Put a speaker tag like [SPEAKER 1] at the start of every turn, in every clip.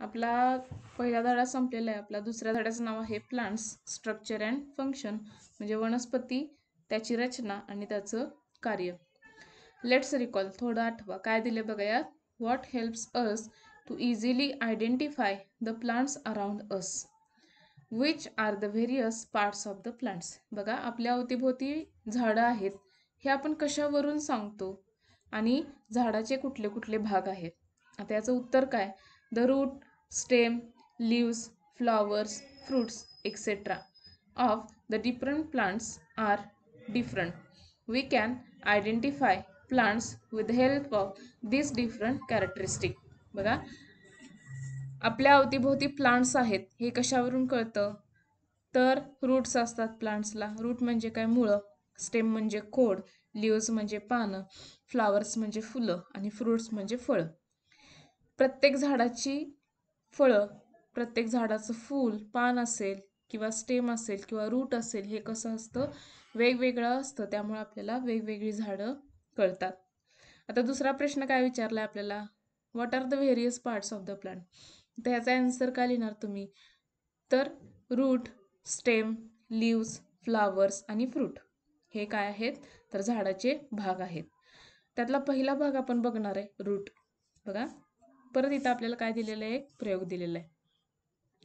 [SPEAKER 1] आपला पहिला धडा संपलेला आहे आपला दुसऱ्या धड्याचं नाव आहे प्लांट्स स्ट्रक्चर अँड फंक्शन म्हणजे वनस्पती त्याची रचना आणि त्याचं कार्य लेट्स रिकॉल थोडं आठवा काय दिले बघा यात what helps us to easily identify the plants around us which are the various parts of the plants बघा आपल्या अवतीभोवती झाडं आहेत हे आपण कशावरून सांगतो आणि झाडाचे कुठले कुठले भाग आहेत आता याचं उत्तर काय the root stem leaves flowers fruits etcetera of the different plants are different we can identify plants with help of this different characteristic बघा आपल्या अवतीभोवती प्लांट्स आहेत हे कशावरून कळतं तर रूट्स असतात प्लांट्सला रूट म्हणजे काय मुळं स्टेम म्हणजे खोड लिव्स म्हणजे पानं फ्लावर्स म्हणजे फुलं आणि फ्रूट्स म्हणजे फळं प्रत्येक झाडाची फळं प्रत्येक झाडाचं फूल पान असेल किंवा स्टेम असेल किंवा रूट असेल हे कसं असतं वेगवेगळं असतं त्यामुळे आपल्याला वेगवेगळी झाडं कळतात आता दुसरा प्रश्न काय विचारला आपल्याला what are the various parts of the plant तर ह्याचा ॲन्सर काय लिहिणार तुम्ही तर रूट स्टेम लीव्स फ्लावर्स आणि फ्रूट हे काय आहेत तर झाडाचे भाग आहेत त्यातला पहिला भाग आपण बघणार आहे रूट बघा परत इथं आपल्याला काय दिलेलं आहे एक प्रयोग दिलेला आहे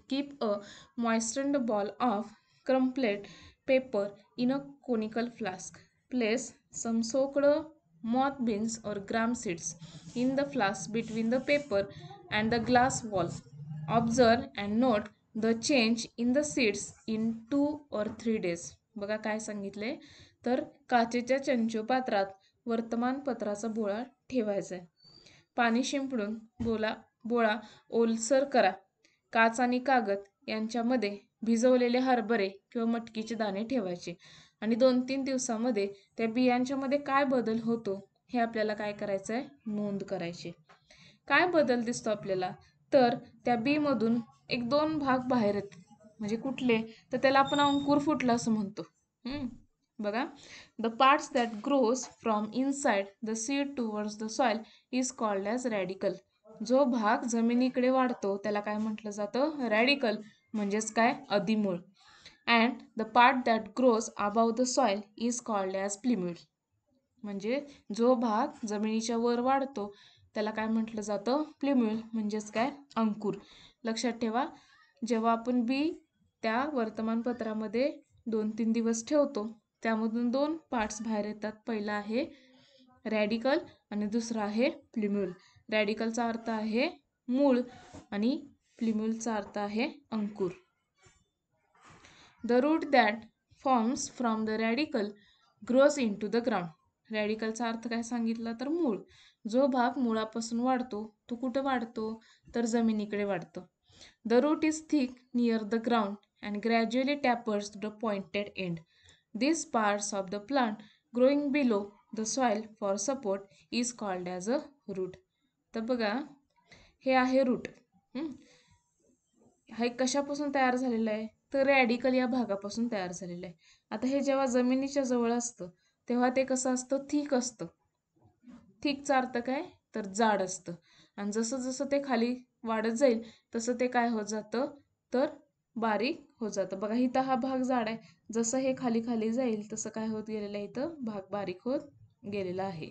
[SPEAKER 1] keep a moistened ball of crumpled paper in a conical flask place some soaked moth beans or gram seeds in the flask between the paper and the glass wall observe and note the change in the seeds in two or three days बघा काय सांगितले तर काचेच्या चंचो पात्रात वर्तमानपत्राचा बोळा ठेवायचा आहे पाणी शिंपडून बोला बोळा ओलसर करा काच आणि कागद यांच्यामध्ये भिजवलेले हरभरे किंवा मटकीचे दाणे ठेवायचे आणि दोन तीन दिवसामध्ये त्या बियांच्या मध्ये काय बदल होतो हे आपल्याला काय करायचं आहे नोंद करायची काय बदल दिसतो आपल्याला तर त्या बीमधून एक दोन भाग बाहेर येतात म्हणजे कुठले तर त्याला आपण अंकुर फुटला असं म्हणतो बघा the parts that grows from inside the seed towards the soil is called as radical जो भाग जमिनीकडे वाढतो त्याला काय म्हटलं जातं रॅडिकल म्हणजेच काय अधिमूळ and the part that grows above the soil is called as plumule म्हणजे जो भाग जमिनीच्या वर वाढतो त्याला काय म्हटलं जातं प्लिम्यूल म्हणजेच काय अंकुर लक्षात ठेवा जेव्हा आपण बी त्या वर्तमानपत्रामध्ये दोन तीन दिवस ठेवतो त्यामधून दोन पार्ट्स बाहेर येतात पहिला आहे रॅडिकल आणि दुसरा आहे प्लिम्युल रॅडिकलचा अर्थ आहे मूळ आणि प्लिम्युलचा अर्थ आहे अंकुर the root that forms from the radical grows into the ground रॅडिकलचा अर्थ काय सांगितला तर मूळ जो भाग मुळापासून वाढतो तो कुठं वाढतो तर जमिनीकडे वाढतो the root is thick near the ground and gradually tapers the pointed end this parts of the plant growing below the soil for support is called as a root तर बघा हे आहे रूट हे कशापासून तयार झालेलं आहे तर रॅडिकल या भागापासून तयार झालेलं आहे आता हे जेव्हा जमिनीच्या जवळ असतं तेव्हा ते कसं असतं थिक असतं थीकचा अर्थ काय तर जाड असतं आणि जसं जसं ते खाली वाढत जाईल तसं ते काय होत जातं तर बारीक होत जातं बघा इथं हा भाग जाड आहे जसं हे खाली खाली जाईल तसं काय होत गेलेलं आहे इथं भाग बारीक होत गेलेला आहे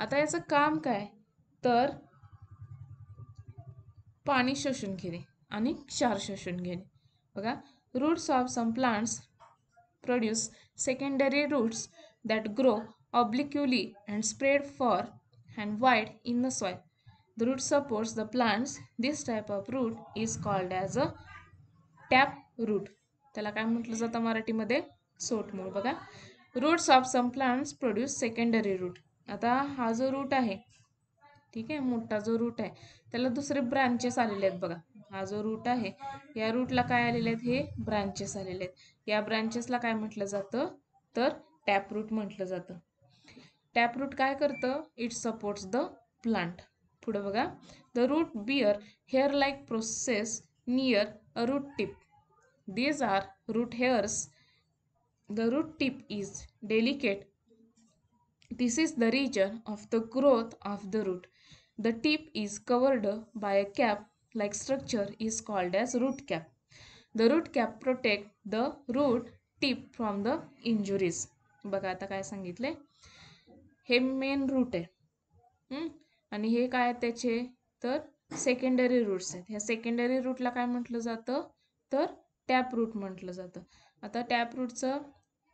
[SPEAKER 1] आता याचं काम काय तर पाणी शोषून घेणे आणि क्षार शोषून घेणे बघा roots of some plants produce secondary roots that grow obliquely and spread far and wide in the soil the root supports the plants this type of root is called as a tap root त्याला काय म्हटलं जातं मराठीमध्ये मूळ बघा roots of some plants produce secondary root आता हा जो रूट आहे ठीक आहे मोठा जो रूट आहे त्याला दुसरे ब्रांचेस आलेले आहेत बघा हा जो रूट आहे या रूटला काय आलेले आहेत हे ब्रांचेस आलेले आहेत या ब्रांचेसला काय म्हटलं जातं तर टॅप रूट म्हटलं जातं टॅप रूट काय करतं इट सपोर्ट्स द प्लांट पुढं बघा the root bear hair like process near a root tip these are root hairs the root tip is delicate this is the region of the growth of the root the tip is covered by a cap like structure is called as root cap the root cap protect the root tip from the injuries बघा आता काय सांगितले हे main route आहे आणि हे काय त्याचे तर सेकंडरी रूट्स आहेत ह्या सेकंडरी रूटला काय म्हटलं जातं तर टॅप रूट म्हटलं जातं आता टॅप रूटचं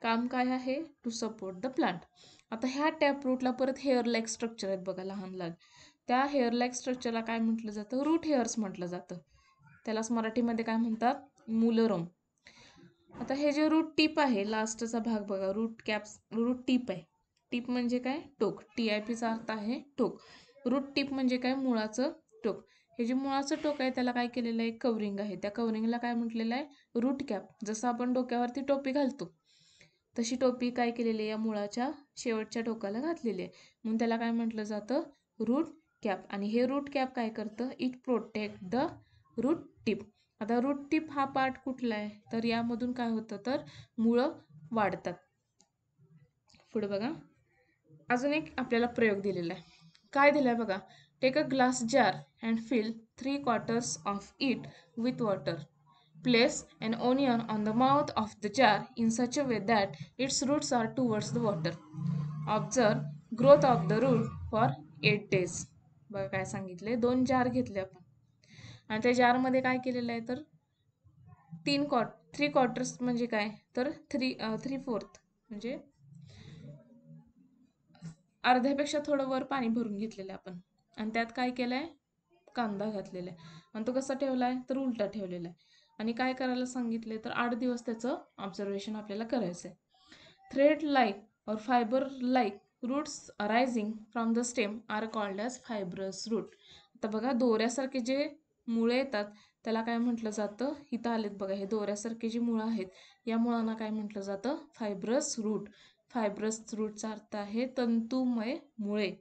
[SPEAKER 1] काम काय आहे टू सपोर्ट द प्लांट आता ह्या टॅप रूटला परत हेअर लाईक स्ट्रक्चर आहेत बघा लहान लहान त्या हेअर लाईक स्ट्रक्चरला काय म्हटलं जातं रूट हेअर्स म्हटलं जातं त्यालाच मराठीमध्ये काय म्हणतात मुलरम आता हे जे रूट टीप आहे लास्टचा भाग बघा रूट कॅप्स रूट टीप आहे टीप म्हणजे काय टोक टी आय पीचा अर्थ आहे टोक रूट टीप म्हणजे काय मुळाचं टोक हे जे मुळाचं टोक आहे त्याला काय केलेलं आहे कवरिंग आहे त्या कवरिंगला काय म्हटलेलं आहे रूट कॅप जसं आपण डोक्यावरती टोपी घालतो तशी टोपी काय केलेली आहे या मुळाच्या शेवटच्या टोकाला घातलेली आहे म्हणून त्याला काय म्हटलं जातं रूट कॅप आणि हे रूट कॅप काय करतं it protect the root tip आता रूट टिप हा पार्ट कुठला आहे तर यामधून काय होतं तर मुळं वाढतात पुढे बघा अजून एक आपल्याला प्रयोग दिलेला आहे काय दिला आहे बघा take a glass jar and fill three quarters of it with water place and onion on the mouth of the jar in such a way that its roots are towards the water observe growth of the root for eight days बघा काय सांगितले दोन जार घेतले आपण आणि त्या जारमध्ये काय केलेलं आहे तर तीन क्वार्ट थ्री क्वार्टर्स म्हणजे काय तर थ्री थ्री फोर्थ म्हणजे अर्ध्यापेक्षा थोडं वर पाणी भरून घेतलेलं आपण आणि त्यात काय केलं आहे कांदा घातलेला आहे आणि तो कसा ठेवला आहे तर उलटा ठेवलेला आहे आणि काय करायला सांगितले तर आठ दिवस त्याचं ऑब्झर्वेशन आपल्याला करायचं आहे thread like or fibre like roots arising from the stem are called as fibrous root आता बघा दोऱ्यासारखे जे मुळे येतात त्याला काय म्हटलं जातं इथं आलेत बघा हे दोऱ्यासारखे जी मुळं आहेत या मुळांना काय म्हटलं जातं फायब्रस रूट फायब्रस रूटचा अर्थ आहे तंतुमय मुळे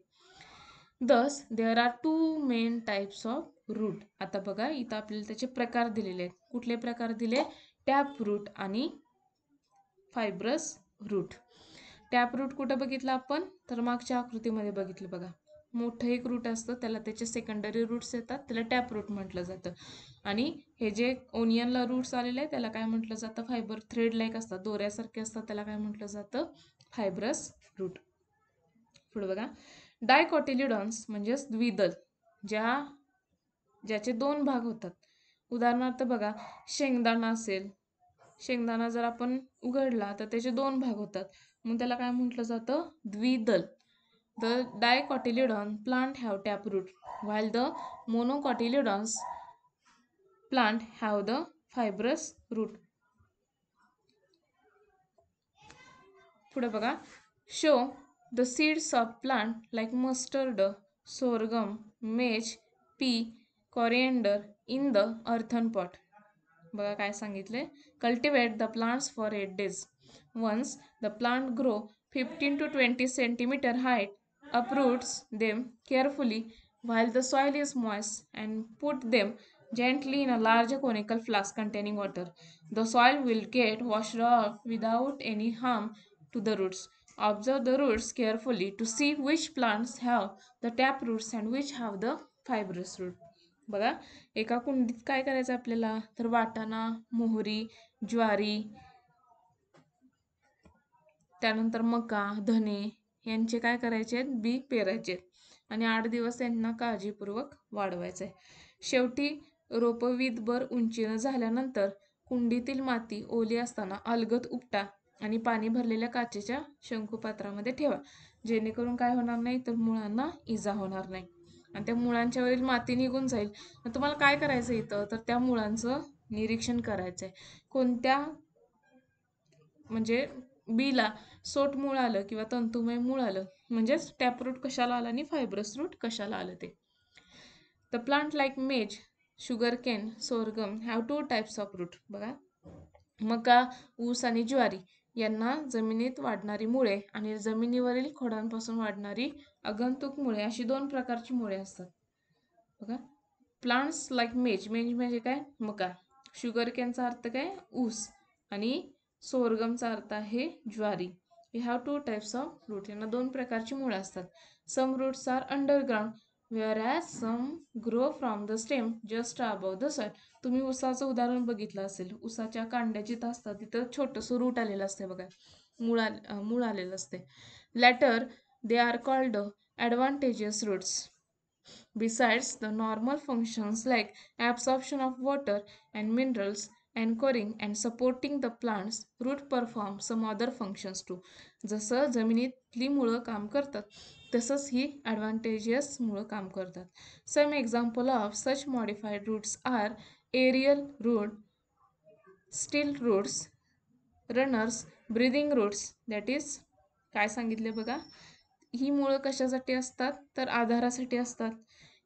[SPEAKER 1] thus there are two main types of root आता बघा इथं आपल्याला त्याचे प्रकार दिलेले आहेत कुठले प्रकार दिले टॅप रूट आणि फायब्रस रूट टॅप रूट कुठं बघितलं आपण तर मागच्या आकृतीमध्ये बघितलं बघा मोठं एक रूट असतं त्याला त्याचे सेकंडरी रूट्स येतात त्याला टॅप रूट म्हटलं जातं आणि हे जे ओनियनला रूट्स आलेले आहे त्याला काय म्हटलं जातं फायबर थ्रेड लाईक असतात दोऱ्यासारखे असतात त्याला काय म्हटलं जातं फायब्रस रूट पुढे बघा डायकॉटिलिडॉन्स म्हणजेच द्विदल ज्या ज्याचे दोन भाग होतात उदाहरणार्थ बघा शेंगदाणा असेल शेंगदाणा जर आपण उघडला तर त्याचे दोन भाग होतात मग त्याला काय म्हटलं जातं द्विदल the dicotyledon plant have tap root while the monocotyledons plant have the fibrous root पुढे बघा show The seeds of plants like mustard, sorghum, maize, pea, coriander in the earthen pot. बघा काय सांगितले cultivate the plants for eight days once the plant grow fifteen to twenty centimetre height uproots them carefully while the soil is moist and put them gently in a large conical flask containing water. The soil will get washed off without any harm to the roots. Observe the roots carefully to see which plants have the tap roots and which have the fibrous root. बघा एका कुंडीत काय करायचं आपल्याला तर वाटाणा मोहरी ज्वारी त्यानंतर मका धने यांचे काय करायचे आहेत बी पेरायचे आणि आठ दिवस त्यांना काळजीपूर्वक वाढवायचं आहे शेवटी उंची उंचीनं झाल्यानंतर कुंडीतील माती ओली असताना अलगद उपटा आणि पाणी भरलेल्या काचेच्या शंकुपात्रामध्ये ठेवा जेणेकरून काय होणार नाही तर मुळांना इजा होणार नाही आणि त्या मुळांच्या वरील माती निघून जाईल तुम्हाला काय करायचं इथं तर त्या मुळांचं निरीक्षण करायचं आहे कोणत्या म्हणजे बीला सोट मूळ आलं किंवा तंतुमय मूळ आलं म्हणजेच टॅपरूट कशाला आलं आणि फायब्रस रूट कशाला आलं ते the plant like maize sugarcane sorghum have two types of root बघा मका ऊस आणि ज्वारी यांना जमिनीत वाढणारी मुळे आणि जमिनीवरील खोडांपासून वाढणारी अगंतुक मुळे अशी दोन प्रकारची मुळे असतात बघा प्लांट्स लाईक मेज मेज म्हणजे काय मका शुगर कॅनचा अर्थ काय ऊस आणि सोरगमचा अर्थ आहे ज्वारी we have two types of root यांना दोन प्रकारची मुळे असतात some roots are underground as some grow from the stem just above the soil तुम्ही उसाचं उदाहरण बघितलं असेल उसाच्या कांड्या जिथं असतात तिथं छोटंसं रूट आलेलं असते बघा मूळ आले मूळ आलेलं असते later they are called advantageous roots besides the normal functions like absorption of water and minerals anchoring and supporting the plants root perform some other functions too जसं जमिनीतली मुळं काम करतात तसंच ही मुळं काम करतात some example of such modified roots are aerial root stilt roots runners breathing roots that is काय सांगितले बघा ही मुळं कशासाठी असतात तर आधारासाठी असतात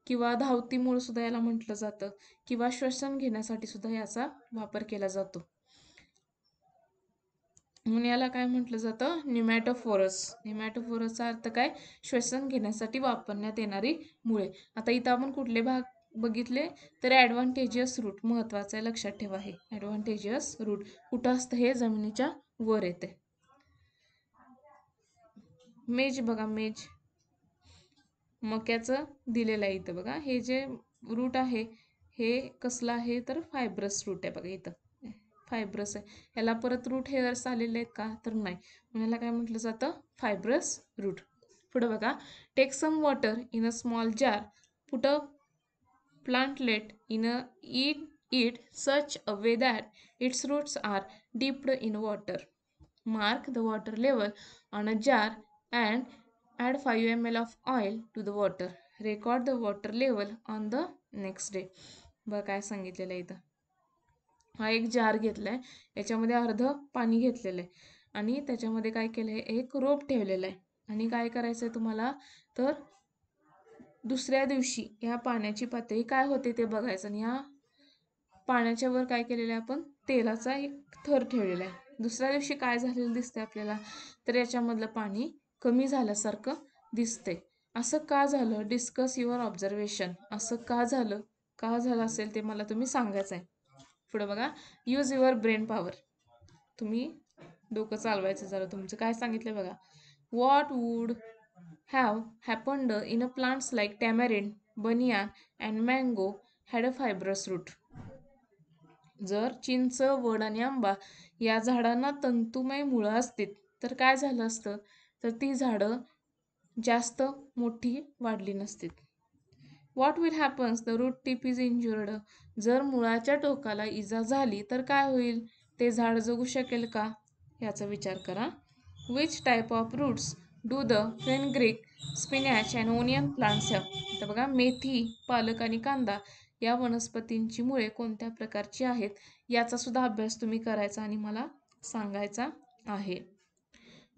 [SPEAKER 1] किंवा धावती मूळ सुद्धा याला म्हटलं जातं किंवा श्वसन घेण्यासाठी सुद्धा याचा वापर केला जातो म्हणून याला काय म्हटलं जातं निमॅटोफोरस निमॅटोफोरसचा अर्थ काय श्वसन घेण्यासाठी वापरण्यात येणारी मुळे आता इथं आपण कुठले भाग बघितले तर ॲडव्हान्टेजियस रूट महत्त्वाचं आहे लक्षात ठेवा हे ॲडव्हान्टेजियस रूट कुठं असतं हे जमिनीच्या वर येते मेज बघा मेज मक्याचं दिलेलं आहे इथं बघा हे जे रूट आहे हे कसलं आहे तर फायब्रस रूट आहे बघा इथं फायब्रस आहे ह्याला परत रूट हेअर्स आलेले आहेत का तर नाही मग काय म्हटलं जातं फायब्रस रूट पुढं बघा take some water in a small jar put a plantlet in a it it such a way that its roots are dipped in water the water level on a jar and add five M L of oil to the water record the water level on the next day बघा काय सांगितलेलं इथं हा एक जार घेतला आहे याच्यामध्ये अर्ध पाणी घेतलेलं आहे आणि त्याच्यामध्ये काय केलं आहे एक रोप ठेवलेलं आहे आणि काय करायचं आहे तुम्हाला तर दुसऱ्या दिवशी या पाण्याची पातळी काय होते ते बघायचं आणि या पाण्याच्या वर काय केलेलं आहे आपण तेलाचा एक थर ठेवलेला आहे दुसऱ्या दिवशी काय झालेलं दिसतंय आपल्याला तर याच्यामधलं पाणी कमी झाल्यासारखं दिसतंय असं का झालं डिस्कस युअर ऑब्झर्वेशन असं का झालं का झालं असेल ते मला तुम्ही सांगायचं आहे पुढं बघा यूज युअर ब्रेन पॉवर तुम्ही डोकं चालवायचं झालं तुमचं काय सांगितलं बघा what would have happened in a plants like tamarind banyan and mango had a fibrous root जर चिंच वड आणि आंबा या झाडांना तंतुमय मुळं असतील तर काय झालं असतं तर ती झाडं जास्त मोठी वाढली नसतील what will happens the root tip is injured जर मुळाच्या टोकाला इजा झाली तर काय होईल ते झाड जगू शकेल का याचा विचार करा which type of roots do the fenugreek spinach and onion plants तर बघा मेथी पालक आणि कांदा या वनस्पतींची मुळे कोणत्या प्रकारची आहेत याचा सुद्धा अभ्यास तुम्ही करायचा आणि मला सांगायचा आहे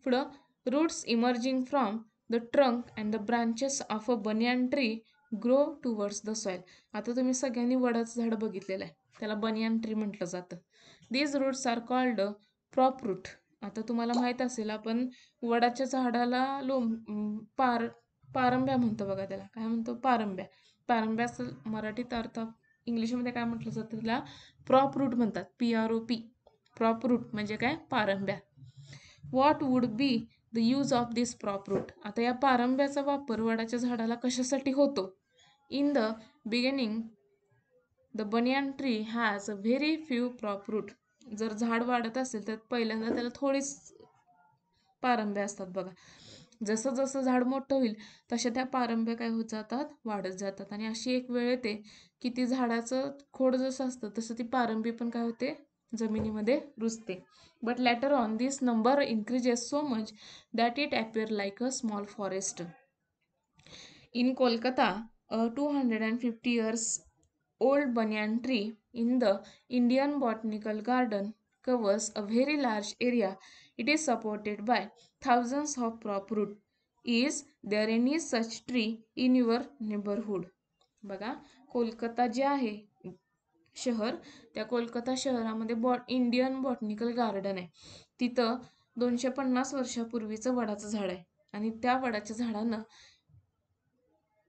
[SPEAKER 1] पुढं roots emerging from the trunk and the branches of a banyan tree grow towards the soil आता तुम्ही सगळ्यांनी वडाचं झाड बघितलेलं आहे त्याला बनियान ट्री म्हटलं जातं these roots are called prop root आता तुम्हाला माहीत असेल आपण वडाच्या झाडाला लोम पार पारंब्या म्हणतो बघा त्याला काय म्हणतो पारंब्या पारंब्याचं मराठीत अर्थ इंग्लिशमध्ये काय म्हटलं जातं त्याला प्रॉप रूट म्हणतात P R O P prop root म्हणजे काय पारंब्या what would be the use of this prop root आता या पारंब्याचा वापर वडाच्या झाडाला कशासाठी होतो In the beginning, the banyan tree has a very few prop root. जर झाड वाढत असेल तर पहिल्यांदा त्याला थोडीच पारंब्या असतात बघा जसं जसं झाड मोठं होईल तशा त्या पारंब्या काय होत जातात वाढत जातात आणि अशी एक वेळ येते की ती झाडाचं खोड जसं असतं तसं ती पारंबी पण काय होते जमिनीमध्ये रुजते but later on this number increases so much that it appear like a small forest in Kolkata two hundred and fifty years old banyan tree in the Indian Botanical Garden covers a very large area it is supported by thousands of prop root is the any such tree in your neighbourhood बघा कोलकाता जे आहे शहर त्या कोलकाता शहरामध्ये बॉ Indian Botanical garden आहे तिथं दोनशे पन्नास वर्षापूर्वीचं वडाचं झाड आहे आणि त्या वडाच्या झाडानं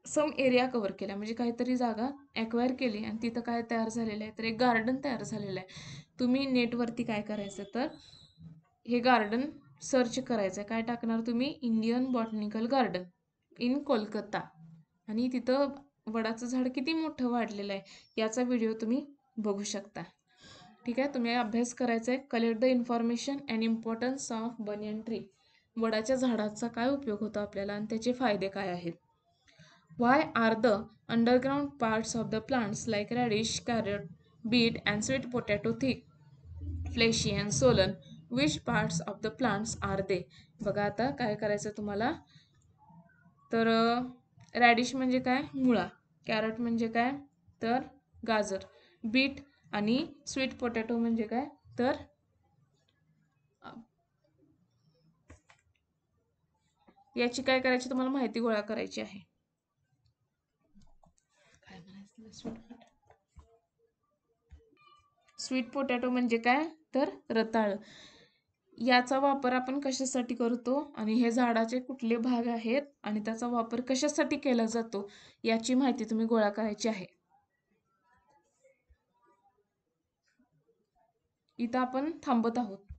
[SPEAKER 1] सम एरिया कवर केला म्हणजे काहीतरी जागा ॲक्वायर केली आणि तिथं काय तयार झालेलं आहे तर एक गार्डन तयार झालेलं आहे तुम्ही नेटवरती काय करायचं तर हे गार्डन सर्च करायचं आहे काय टाकणार तुम्ही Indian Botanical Garden in Kolkata आणि तिथं वडाचं झाड किती मोठं वाढलेलं आहे याचा व्हिडिओ तुम्ही बघू शकता ठीक आहे तुम्ही अभ्यास करायचा आहे collect the information and importance of banyan tree वडाच्या झाडाचा काय उपयोग होतो आपल्याला आणि त्याचे फायदे काय आहेत Why are the underground parts of the plants like radish, carrot, beet, and sweet potato thick, fleshy, and swollen? Which parts of the plants are they? बघा आता काय करायचं तुम्हाला तर रॅडिश म्हणजे काय मुळा कॅरट म्हणजे काय तर गाजर बीट आणि स्वीट पोटॅटो म्हणजे काय तर याची काय करायची तुम्हाला माहिती गोळा करायची आहे स्वीट पोटॅटो म्हणजे काय तर रताळ याचा वापर आपण कशासाठी करतो आणि हे झाडाचे कुठले भाग आहेत आणि त्याचा वापर कशासाठी केला जातो याची माहिती तुम्ही गोळा करायची आहे इथं आपण थांबत आहोत